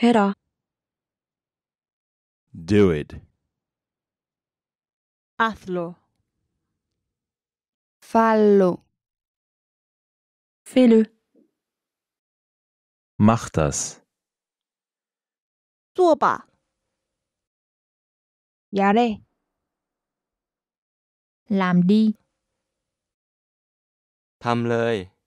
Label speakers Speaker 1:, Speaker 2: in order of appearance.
Speaker 1: Hera. Do it. Athlo.
Speaker 2: Fallo.
Speaker 3: Fille.
Speaker 4: Mach das.
Speaker 3: Soba. Yare. Lamdi.
Speaker 5: Tamlei.